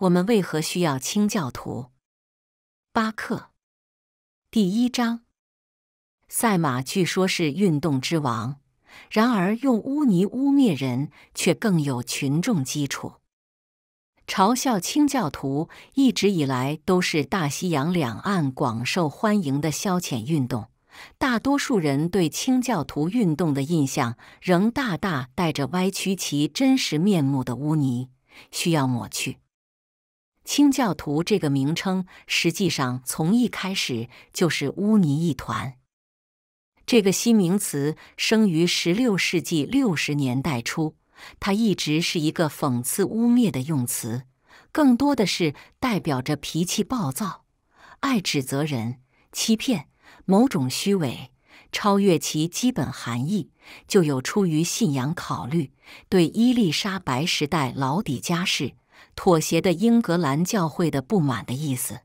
我们为何需要清教徒？巴克，第一章。赛马据说是运动之王，然而用污泥污蔑人却更有群众基础。嘲笑清教徒一直以来都是大西洋两岸广受欢迎的消遣运动。大多数人对清教徒运动的印象仍大大带着歪曲其真实面目的污泥，需要抹去。清教徒这个名称实际上从一开始就是污泥一团。这个新名词生于十六世纪六十年代初，它一直是一个讽刺污蔑的用词，更多的是代表着脾气暴躁、爱指责人、欺骗、某种虚伪。超越其基本含义，就有出于信仰考虑，对伊丽莎白时代老底家世妥协的英格兰教会的不满的意思。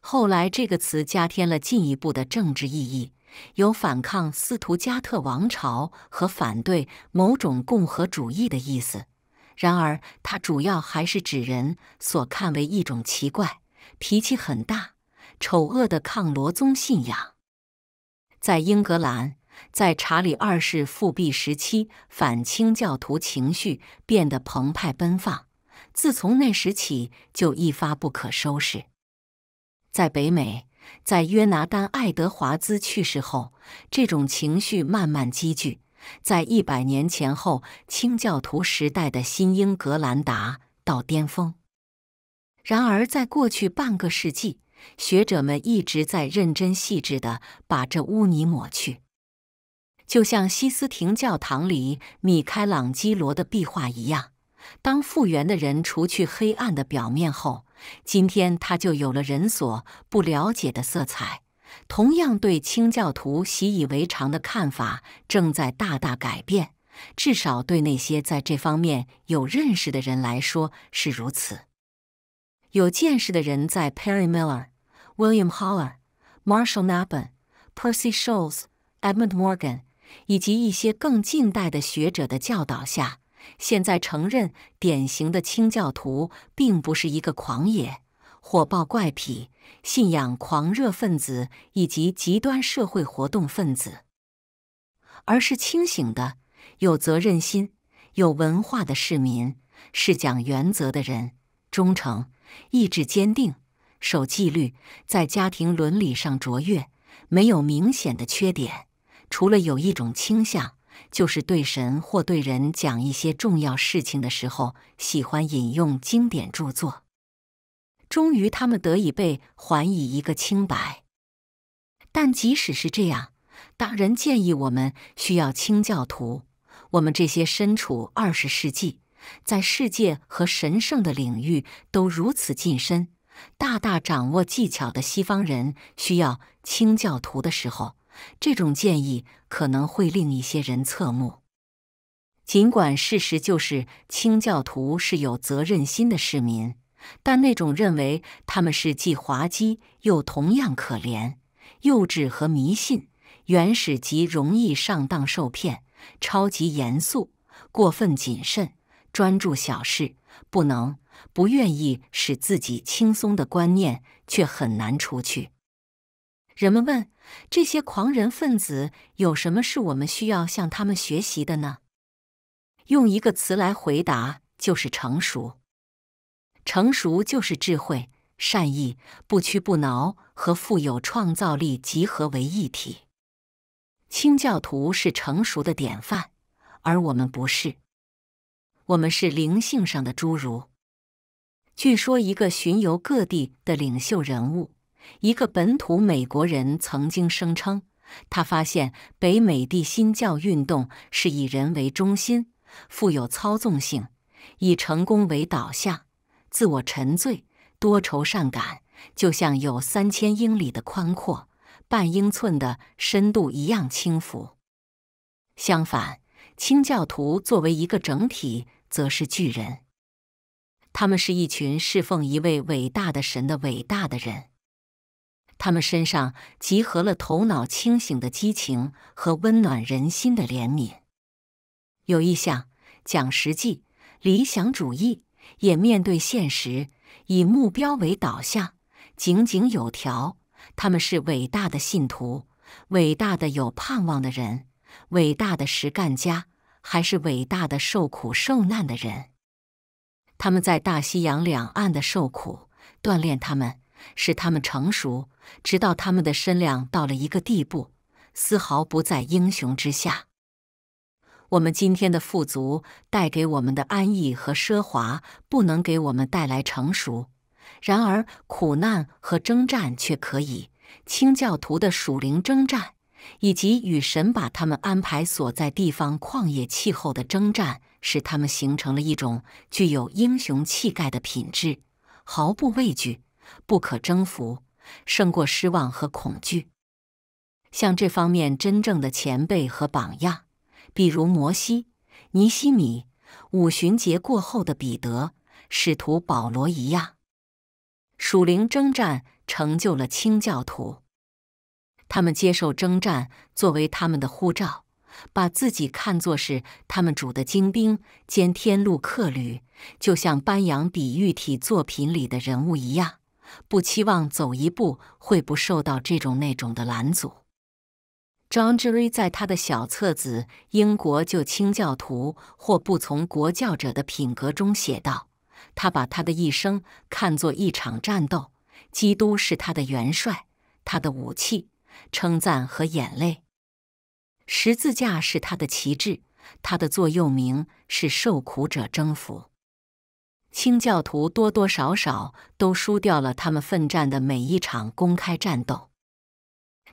后来这个词加添了进一步的政治意义，有反抗斯图加特王朝和反对某种共和主义的意思。然而，它主要还是指人所看为一种奇怪、脾气很大、丑恶的抗罗宗信仰。在英格兰，在查理二世复辟时期，反清教徒情绪变得澎湃奔放。自从那时起，就一发不可收拾。在北美，在约拿丹·爱德华兹去世后，这种情绪慢慢积聚，在一百年前后，清教徒时代的新英格兰达到巅峰。然而，在过去半个世纪，学者们一直在认真细致的把这污泥抹去，就像西斯廷教堂里米开朗基罗的壁画一样。当复原的人除去黑暗的表面后，今天他就有了人所不了解的色彩。同样，对清教徒习以为常的看法正在大大改变，至少对那些在这方面有认识的人来说是如此。有见识的人在 Perry Miller、William h o l l e r Marshall Nappen、Percy s h o l l s Edmund Morgan 以及一些更近代的学者的教导下。现在承认，典型的清教徒并不是一个狂野、火爆、怪癖、信仰狂热分子以及极端社会活动分子，而是清醒的、有责任心、有文化的市民，是讲原则的人，忠诚、意志坚定、守纪律，在家庭伦理上卓越，没有明显的缺点，除了有一种倾向。就是对神或对人讲一些重要事情的时候，喜欢引用经典著作。终于，他们得以被还以一个清白。但即使是这样，大人建议我们需要清教徒。我们这些身处二十世纪，在世界和神圣的领域都如此近身、大大掌握技巧的西方人，需要清教徒的时候。这种建议可能会令一些人侧目。尽管事实就是清教徒是有责任心的市民，但那种认为他们是既滑稽又同样可怜、幼稚和迷信、原始及容易上当受骗、超级严肃、过分谨慎、专注小事、不能不愿意使自己轻松的观念，却很难除去。人们问。这些狂人分子有什么是我们需要向他们学习的呢？用一个词来回答，就是成熟。成熟就是智慧、善意、不屈不挠和富有创造力集合为一体。清教徒是成熟的典范，而我们不是。我们是灵性上的侏儒。据说，一个巡游各地的领袖人物。一个本土美国人曾经声称，他发现北美地新教运动是以人为中心，富有操纵性，以成功为导向，自我沉醉，多愁善感，就像有三千英里的宽阔、半英寸的深度一样轻浮。相反，清教徒作为一个整体，则是巨人。他们是一群侍奉一位伟大的神的伟大的人。他们身上集合了头脑清醒的激情和温暖人心的怜悯，有意向讲实际，理想主义也面对现实，以目标为导向，井井有条。他们是伟大的信徒，伟大的有盼望的人，伟大的实干家，还是伟大的受苦受难的人？他们在大西洋两岸的受苦，锻炼他们，使他们成熟。直到他们的身量到了一个地步，丝毫不在英雄之下。我们今天的富足带给我们的安逸和奢华，不能给我们带来成熟；然而，苦难和征战却可以。清教徒的属灵征战，以及与神把他们安排所在地方旷野气候的征战，使他们形成了一种具有英雄气概的品质，毫不畏惧，不可征服。胜过失望和恐惧。像这方面真正的前辈和榜样，比如摩西、尼西米、五旬节过后的彼得、使徒保罗一样，属灵征战成就了清教徒。他们接受征战作为他们的护照，把自己看作是他们主的精兵兼天路客旅，就像班扬比喻体作品里的人物一样。不期望走一步会不受到这种那种的拦阻。John r y 在他的小册子《英国就清教徒或不从国教者的品格》中写道：“他把他的一生看作一场战斗，基督是他的元帅，他的武器，称赞和眼泪；十字架是他的旗帜，他的座右铭是‘受苦者征服’。”清教徒多多少少都输掉了他们奋战的每一场公开战斗。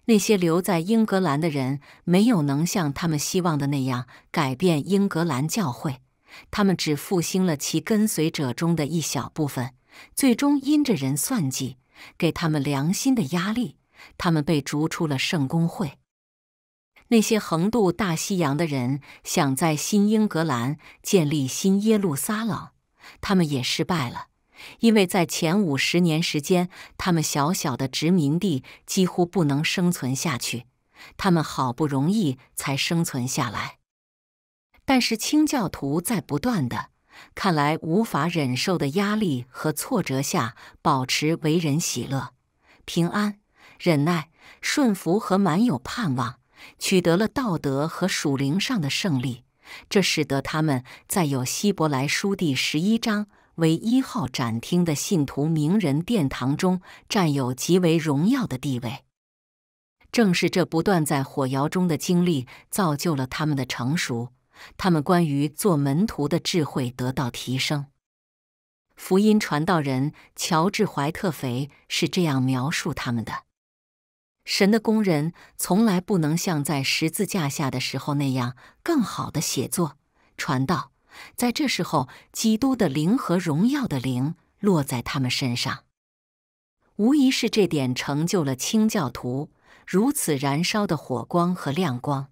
那些留在英格兰的人没有能像他们希望的那样改变英格兰教会，他们只复兴了其跟随者中的一小部分。最终，因着人算计，给他们良心的压力，他们被逐出了圣公会。那些横渡大西洋的人想在新英格兰建立新耶路撒冷。他们也失败了，因为在前五十年时间，他们小小的殖民地几乎不能生存下去。他们好不容易才生存下来。但是清教徒在不断的、看来无法忍受的压力和挫折下，保持为人喜乐、平安、忍耐、顺服和满有盼望，取得了道德和属灵上的胜利。这使得他们在有《希伯来书》第十一章为一号展厅的信徒名人殿堂中占有极为荣耀的地位。正是这不断在火窑中的经历，造就了他们的成熟，他们关于做门徒的智慧得到提升。福音传道人乔治·怀特肥是这样描述他们的。神的工人从来不能像在十字架下的时候那样更好的写作、传道。在这时候，基督的灵和荣耀的灵落在他们身上，无疑是这点成就了清教徒如此燃烧的火光和亮光。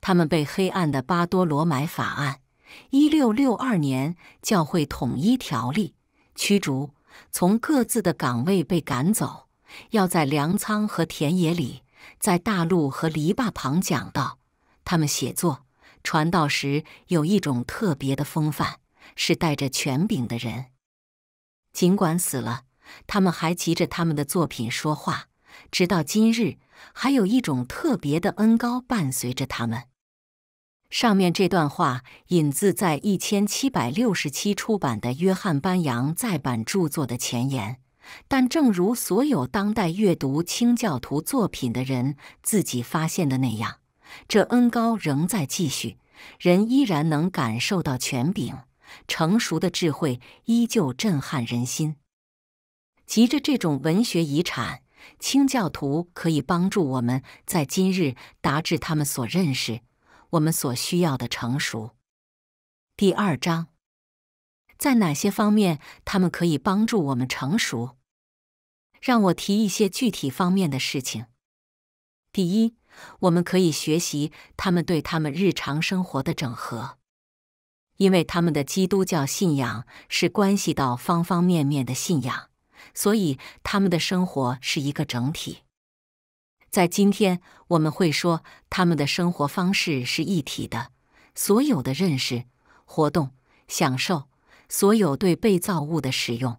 他们被黑暗的巴多罗买法案（一六六二年教会统一条例）驱逐，从各自的岗位被赶走。要在粮仓和田野里，在大路和篱笆旁讲道。他们写作、传道时有一种特别的风范，是带着权柄的人。尽管死了，他们还骑着他们的作品说话，直到今日，还有一种特别的恩高伴随着他们。上面这段话引自在一千七百六十七出版的约翰·班扬再版著作的前言。但正如所有当代阅读清教徒作品的人自己发现的那样，这恩高仍在继续，人依然能感受到权柄，成熟的智慧依旧震撼人心。急着这种文学遗产，清教徒可以帮助我们在今日达至他们所认识我们所需要的成熟。第二章，在哪些方面他们可以帮助我们成熟？让我提一些具体方面的事情。第一，我们可以学习他们对他们日常生活的整合，因为他们的基督教信仰是关系到方方面面的信仰，所以他们的生活是一个整体。在今天，我们会说他们的生活方式是一体的，所有的认识、活动、享受，所有对被造物的使用。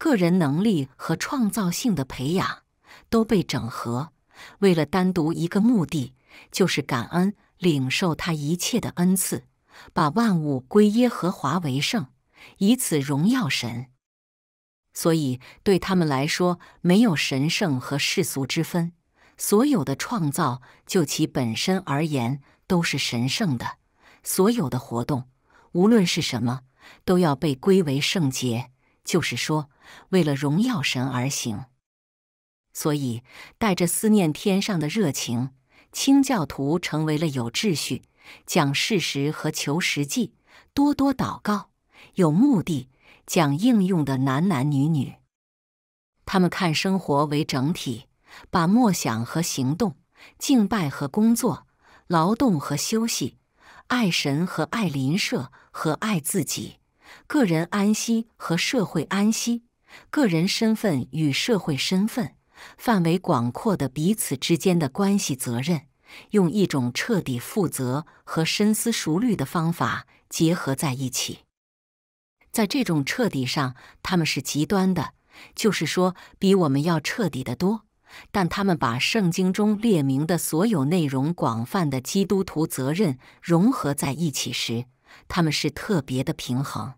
个人能力和创造性的培养都被整合，为了单独一个目的，就是感恩领受他一切的恩赐，把万物归耶和华为圣，以此荣耀神。所以对他们来说，没有神圣和世俗之分，所有的创造就其本身而言都是神圣的，所有的活动，无论是什么，都要被归为圣洁，就是说。为了荣耀神而行，所以带着思念天上的热情，清教徒成为了有秩序、讲事实和求实际、多多祷告、有目的、讲应用的男男女女。他们看生活为整体，把默想和行动、敬拜和工作、劳动和休息、爱神和爱邻舍和爱自己、个人安息和社会安息。个人身份与社会身份范围广阔的彼此之间的关系责任，用一种彻底负责和深思熟虑的方法结合在一起。在这种彻底上，他们是极端的，就是说比我们要彻底的多。但他们把圣经中列明的所有内容广泛的基督徒责任融合在一起时，他们是特别的平衡。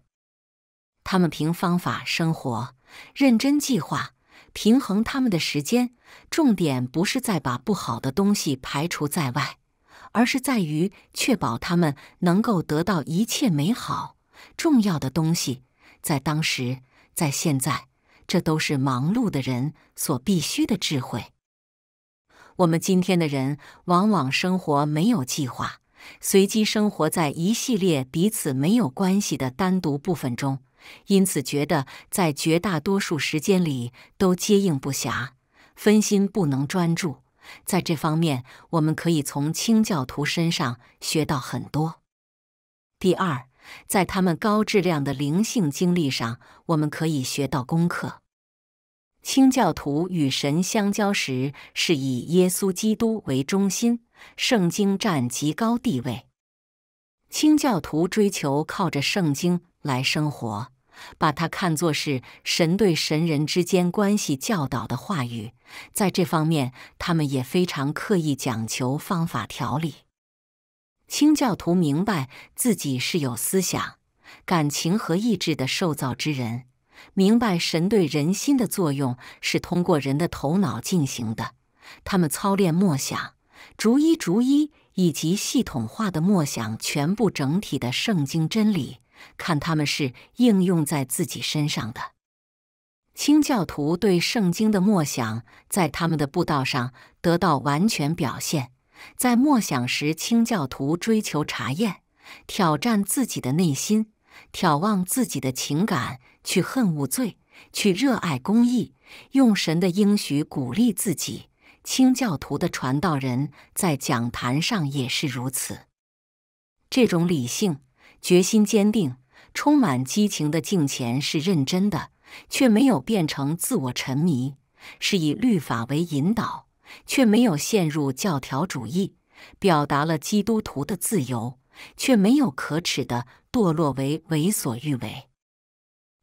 他们凭方法生活。认真计划，平衡他们的时间。重点不是在把不好的东西排除在外，而是在于确保他们能够得到一切美好、重要的东西。在当时，在现在，这都是忙碌的人所必须的智慧。我们今天的人往往生活没有计划，随机生活在一系列彼此没有关系的单独部分中。因此，觉得在绝大多数时间里都接应不暇，分心不能专注。在这方面，我们可以从清教徒身上学到很多。第二，在他们高质量的灵性经历上，我们可以学到功课。清教徒与神相交时，是以耶稣基督为中心，圣经占极高地位。清教徒追求靠着圣经。来生活，把它看作是神对神人之间关系教导的话语。在这方面，他们也非常刻意讲求方法条理。清教徒明白自己是有思想、感情和意志的受造之人，明白神对人心的作用是通过人的头脑进行的。他们操练默想，逐一、逐一以及系统化的默想全部整体的圣经真理。看他们是应用在自己身上的。清教徒对圣经的默想，在他们的布道上得到完全表现。在默想时，清教徒追求查验，挑战自己的内心，挑战自己的情感，去恨恶罪，去热爱公义，用神的应许鼓励自己。清教徒的传道人在讲坛上也是如此。这种理性。决心坚定、充满激情的敬虔是认真的，却没有变成自我沉迷；是以律法为引导，却没有陷入教条主义；表达了基督徒的自由，却没有可耻的堕落为为所欲为。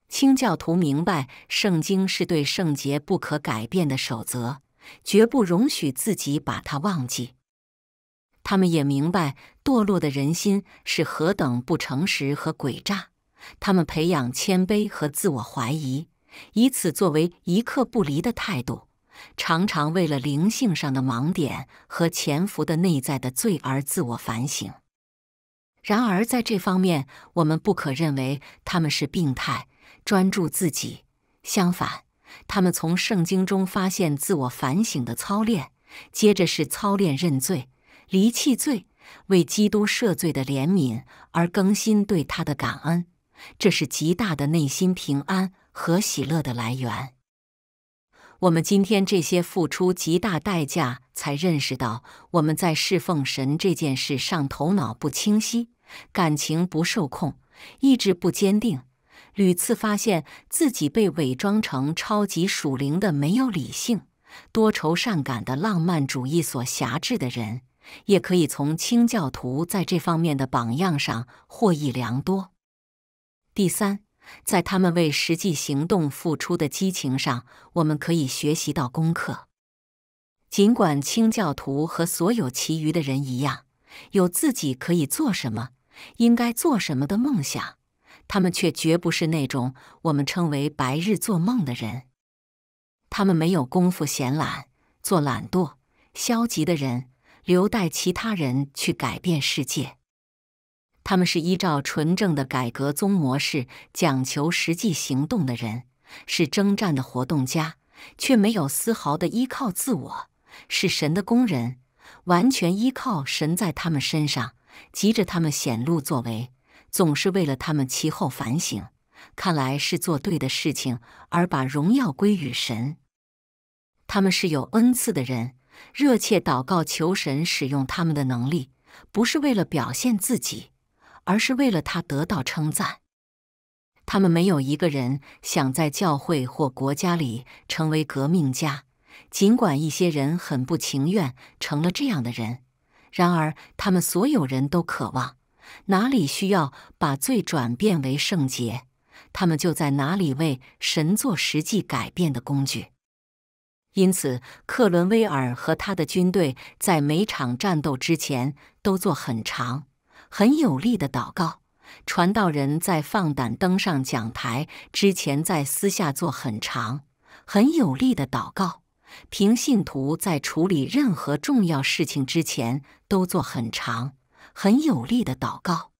清教徒明白，圣经是对圣洁不可改变的守则，绝不容许自己把它忘记。他们也明白堕落的人心是何等不诚实和诡诈。他们培养谦卑和自我怀疑，以此作为一刻不离的态度。常常为了灵性上的盲点和潜伏的内在的罪而自我反省。然而，在这方面，我们不可认为他们是病态专注自己。相反，他们从圣经中发现自我反省的操练，接着是操练认罪。离弃罪，为基督赦罪的怜悯而更新对他的感恩，这是极大的内心平安和喜乐的来源。我们今天这些付出极大代价才认识到，我们在侍奉神这件事上头脑不清晰，感情不受控，意志不坚定，屡次发现自己被伪装成超级属灵的、没有理性、多愁善感的浪漫主义所辖制的人。也可以从清教徒在这方面的榜样上获益良多。第三，在他们为实际行动付出的激情上，我们可以学习到功课。尽管清教徒和所有其余的人一样，有自己可以做什么、应该做什么的梦想，他们却绝不是那种我们称为白日做梦的人。他们没有功夫闲懒、做懒惰、消极的人。留待其他人去改变世界。他们是依照纯正的改革宗模式，讲求实际行动的人，是征战的活动家，却没有丝毫的依靠自我，是神的工人，完全依靠神在他们身上，急着他们显露作为，总是为了他们其后反省。看来是做对的事情，而把荣耀归于神。他们是有恩赐的人。热切祷告求神使用他们的能力，不是为了表现自己，而是为了他得到称赞。他们没有一个人想在教会或国家里成为革命家，尽管一些人很不情愿成了这样的人。然而，他们所有人都渴望：哪里需要把罪转变为圣洁，他们就在哪里为神做实际改变的工具。因此，克伦威尔和他的军队在每场战斗之前都做很长、很有力的祷告。传道人在放胆登上讲台之前，在私下做很长、很有力的祷告。平信徒在处理任何重要事情之前，都做很长、很有力的祷告。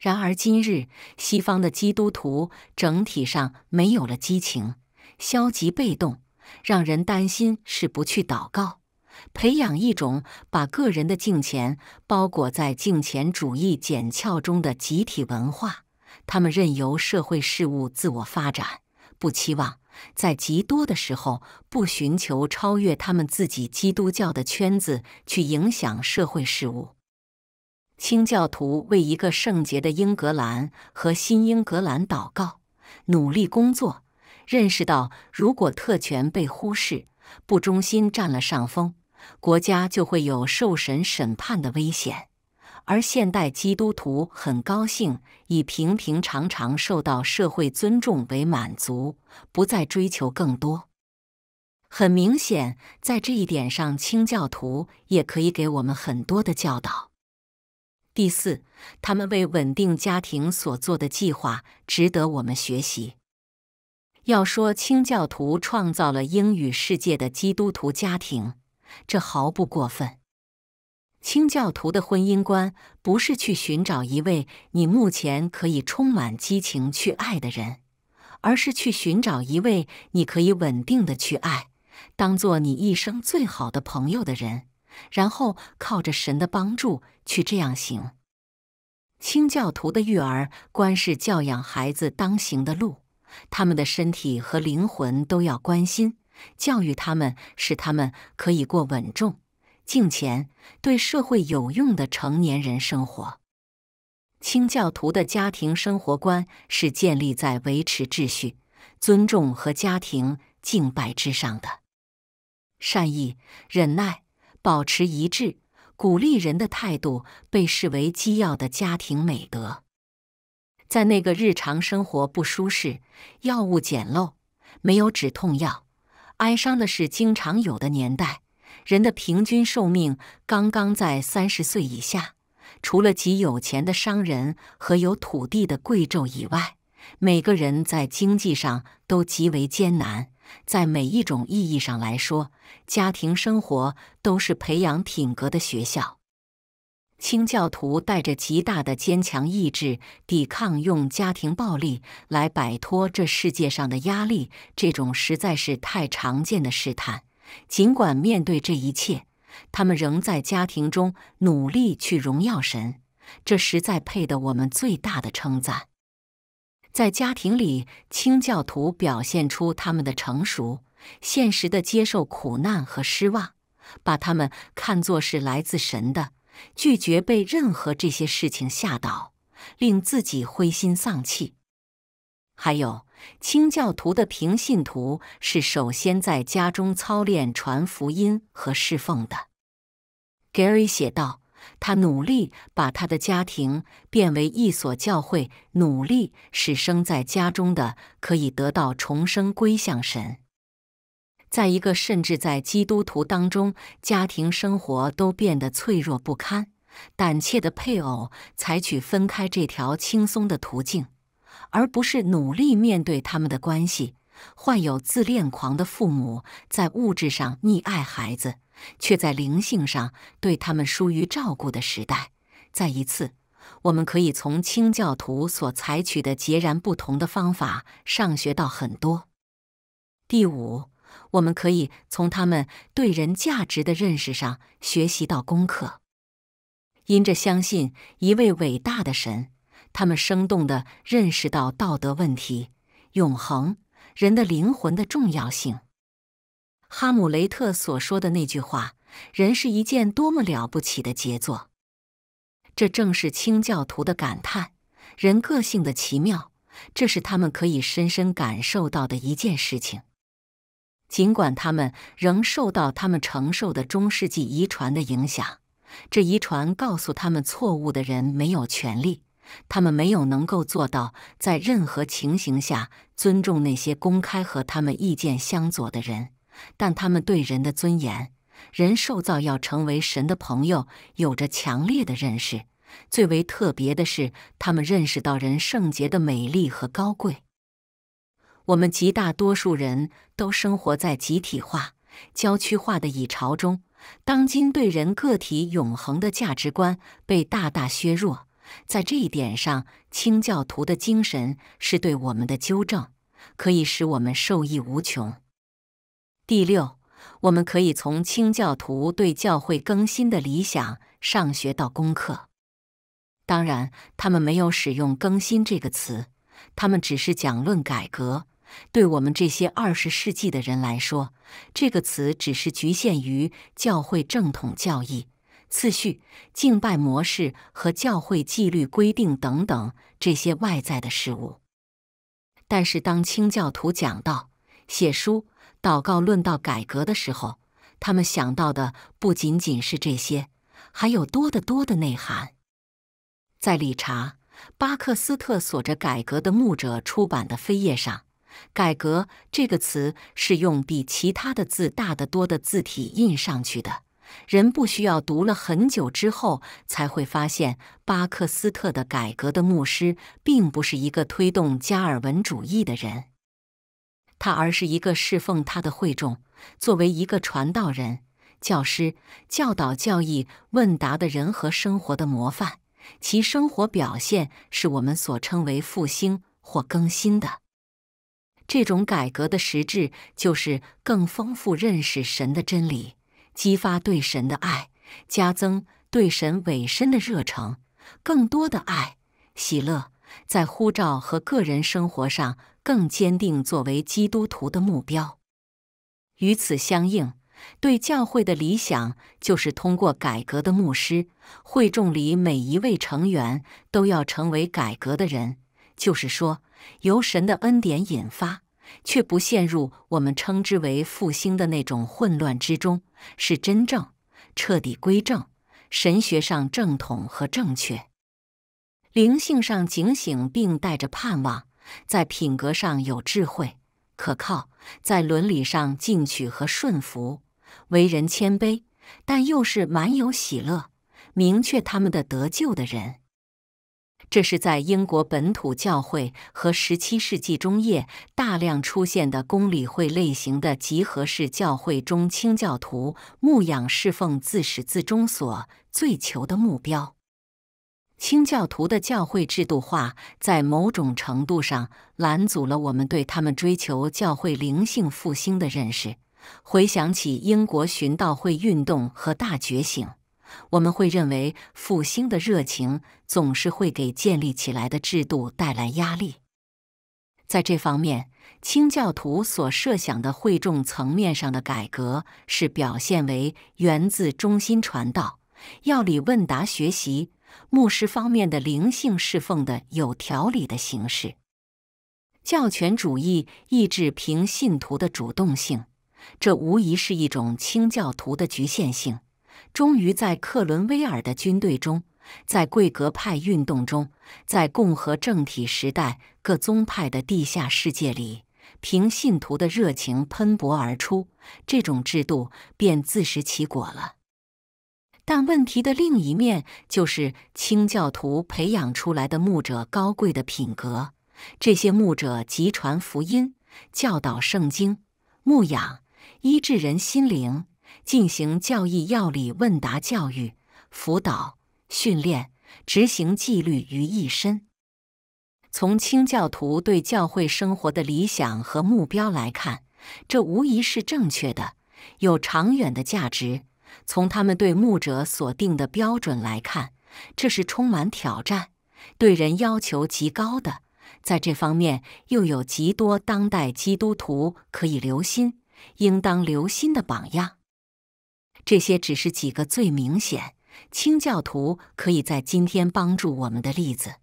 然而，今日西方的基督徒整体上没有了激情，消极被动。让人担心是不去祷告，培养一种把个人的敬虔包裹在敬虔主义剪鞘中的集体文化。他们任由社会事务自我发展，不期望在极多的时候不寻求超越他们自己基督教的圈子去影响社会事务。清教徒为一个圣洁的英格兰和新英格兰祷告，努力工作。认识到，如果特权被忽视，不忠心占了上风，国家就会有受审审判的危险。而现代基督徒很高兴以平平常常受到社会尊重为满足，不再追求更多。很明显，在这一点上，清教徒也可以给我们很多的教导。第四，他们为稳定家庭所做的计划值得我们学习。要说清教徒创造了英语世界的基督徒家庭，这毫不过分。清教徒的婚姻观不是去寻找一位你目前可以充满激情去爱的人，而是去寻找一位你可以稳定的去爱，当做你一生最好的朋友的人，然后靠着神的帮助去这样行。清教徒的育儿观是教养孩子当行的路。他们的身体和灵魂都要关心，教育他们，使他们可以过稳重、敬虔、对社会有用的成年人生活。清教徒的家庭生活观是建立在维持秩序、尊重和家庭敬拜之上的。善意、忍耐、保持一致、鼓励人的态度被视为基要的家庭美德。在那个日常生活不舒适、药物简陋、没有止痛药、哀伤的事经常有的年代，人的平均寿命刚刚在三十岁以下。除了极有钱的商人和有土地的贵胄以外，每个人在经济上都极为艰难。在每一种意义上来说，家庭生活都是培养品格的学校。清教徒带着极大的坚强意志，抵抗用家庭暴力来摆脱这世界上的压力，这种实在是太常见的试探。尽管面对这一切，他们仍在家庭中努力去荣耀神，这实在配得我们最大的称赞。在家庭里，清教徒表现出他们的成熟，现实的接受苦难和失望，把他们看作是来自神的。拒绝被任何这些事情吓倒，令自己灰心丧气。还有清教徒的平信徒是首先在家中操练传福音和侍奉的。Gary 写道，他努力把他的家庭变为一所教会，努力使生在家中的可以得到重生归向神。在一个甚至在基督徒当中，家庭生活都变得脆弱不堪、胆怯的配偶，采取分开这条轻松的途径，而不是努力面对他们的关系；患有自恋狂的父母，在物质上溺爱孩子，却在灵性上对他们疏于照顾的时代。再一次，我们可以从清教徒所采取的截然不同的方法上学到很多。第五。我们可以从他们对人价值的认识上学习到功课。因着相信一位伟大的神，他们生动的认识到道德问题、永恒、人的灵魂的重要性。哈姆雷特所说的那句话：“人是一件多么了不起的杰作！”这正是清教徒的感叹：人个性的奇妙，这是他们可以深深感受到的一件事情。尽管他们仍受到他们承受的中世纪遗传的影响，这遗传告诉他们错误的人没有权利，他们没有能够做到在任何情形下尊重那些公开和他们意见相左的人，但他们对人的尊严、人受造要成为神的朋友有着强烈的认识。最为特别的是，他们认识到人圣洁的美丽和高贵。我们极大多数人都生活在集体化、郊区化的蚁巢中。当今对人个体永恒的价值观被大大削弱。在这一点上，清教徒的精神是对我们的纠正，可以使我们受益无穷。第六，我们可以从清教徒对教会更新的理想上学到功课。当然，他们没有使用“更新”这个词，他们只是讲论改革。对我们这些二十世纪的人来说，这个词只是局限于教会正统教义、次序、敬拜模式和教会纪律规定等等这些外在的事物。但是，当清教徒讲到写书、祷告、论道改革的时候，他们想到的不仅仅是这些，还有多得多的内涵。在理查·巴克斯特所着《改革的牧者》出版的扉页上。“改革”这个词是用比其他的字大得多的字体印上去的。人不需要读了很久之后才会发现，巴克斯特的改革的牧师并不是一个推动加尔文主义的人，他而是一个侍奉他的会众，作为一个传道人、教师、教导教义问答的人和生活的模范，其生活表现是我们所称为复兴或更新的。这种改革的实质，就是更丰富认识神的真理，激发对神的爱，加增对神委身的热诚，更多的爱、喜乐，在呼召和个人生活上更坚定作为基督徒的目标。与此相应，对教会的理想，就是通过改革的牧师、会众里每一位成员都要成为改革的人，就是说。由神的恩典引发，却不陷入我们称之为复兴的那种混乱之中，是真正彻底归正、神学上正统和正确，灵性上警醒并带着盼望，在品格上有智慧、可靠，在伦理上进取和顺服，为人谦卑，但又是满有喜乐，明确他们的得救的人。这是在英国本土教会和十七世纪中叶大量出现的公理会类型的集合式教会中，清教徒牧养侍奉自始至终所追求的目标。清教徒的教会制度化，在某种程度上拦阻了我们对他们追求教会灵性复兴的认识。回想起英国巡道会运动和大觉醒。我们会认为复兴的热情总是会给建立起来的制度带来压力。在这方面，清教徒所设想的会众层面上的改革，是表现为源自中心传道、要理问答学习、牧师方面的灵性侍奉的有条理的形式。教权主义抑制凭信徒的主动性，这无疑是一种清教徒的局限性。终于在克伦威尔的军队中，在贵格派运动中，在共和政体时代各宗派的地下世界里，凭信徒的热情喷薄而出，这种制度便自食其果了。但问题的另一面就是清教徒培养出来的牧者高贵的品格，这些牧者集传福音、教导圣经、牧养、医治人心灵。进行教义、要理问答、教育、辅导、训练、执行纪律于一身。从清教徒对教会生活的理想和目标来看，这无疑是正确的，有长远的价值。从他们对牧者所定的标准来看，这是充满挑战、对人要求极高的。在这方面，又有极多当代基督徒可以留心、应当留心的榜样。这些只是几个最明显清教徒可以在今天帮助我们的例子。